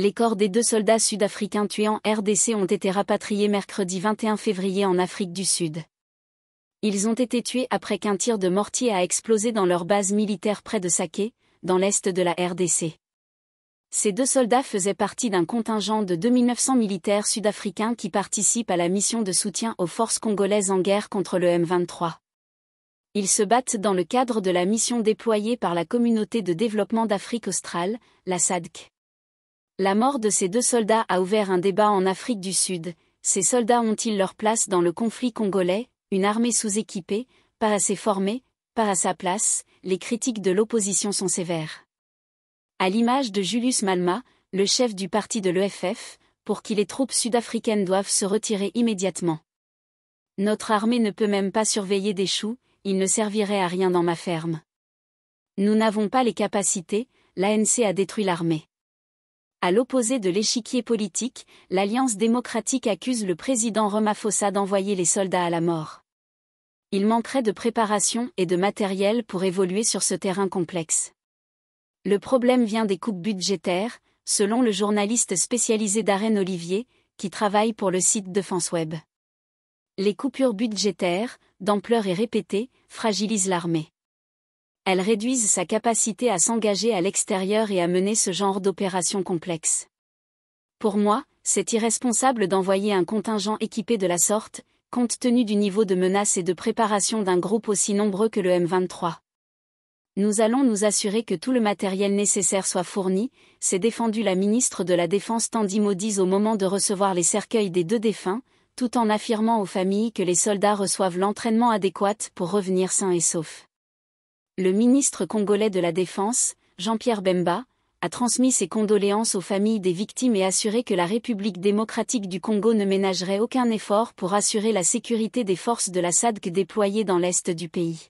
Les corps des deux soldats sud-africains tués en RDC ont été rapatriés mercredi 21 février en Afrique du Sud. Ils ont été tués après qu'un tir de mortier a explosé dans leur base militaire près de Saké, dans l'est de la RDC. Ces deux soldats faisaient partie d'un contingent de 2900 militaires sud-africains qui participent à la mission de soutien aux forces congolaises en guerre contre le M23. Ils se battent dans le cadre de la mission déployée par la Communauté de développement d'Afrique australe, la SADC. La mort de ces deux soldats a ouvert un débat en Afrique du Sud. Ces soldats ont-ils leur place dans le conflit congolais Une armée sous-équipée, pas assez formée, pas à sa place Les critiques de l'opposition sont sévères. À l'image de Julius Malma, le chef du parti de l'EFF, pour qui les troupes sud-africaines doivent se retirer immédiatement. Notre armée ne peut même pas surveiller des choux, ils ne serviraient à rien dans ma ferme. Nous n'avons pas les capacités, l'ANC a détruit l'armée. À l'opposé de l'échiquier politique, l'Alliance démocratique accuse le président Fossa d'envoyer les soldats à la mort. Il manquerait de préparation et de matériel pour évoluer sur ce terrain complexe. Le problème vient des coupes budgétaires, selon le journaliste spécialisé Darren Olivier, qui travaille pour le site Defense Web. Les coupures budgétaires, d'ampleur et répétées, fragilisent l'armée elles réduisent sa capacité à s'engager à l'extérieur et à mener ce genre d'opérations complexes. Pour moi, c'est irresponsable d'envoyer un contingent équipé de la sorte, compte tenu du niveau de menace et de préparation d'un groupe aussi nombreux que le M23. Nous allons nous assurer que tout le matériel nécessaire soit fourni, s'est défendue la ministre de la Défense Tandy Maudis au moment de recevoir les cercueils des deux défunts, tout en affirmant aux familles que les soldats reçoivent l'entraînement adéquat pour revenir sains et saufs. Le ministre congolais de la Défense, Jean-Pierre Bemba, a transmis ses condoléances aux familles des victimes et assuré que la République démocratique du Congo ne ménagerait aucun effort pour assurer la sécurité des forces de l'Assad que déployées dans l'est du pays.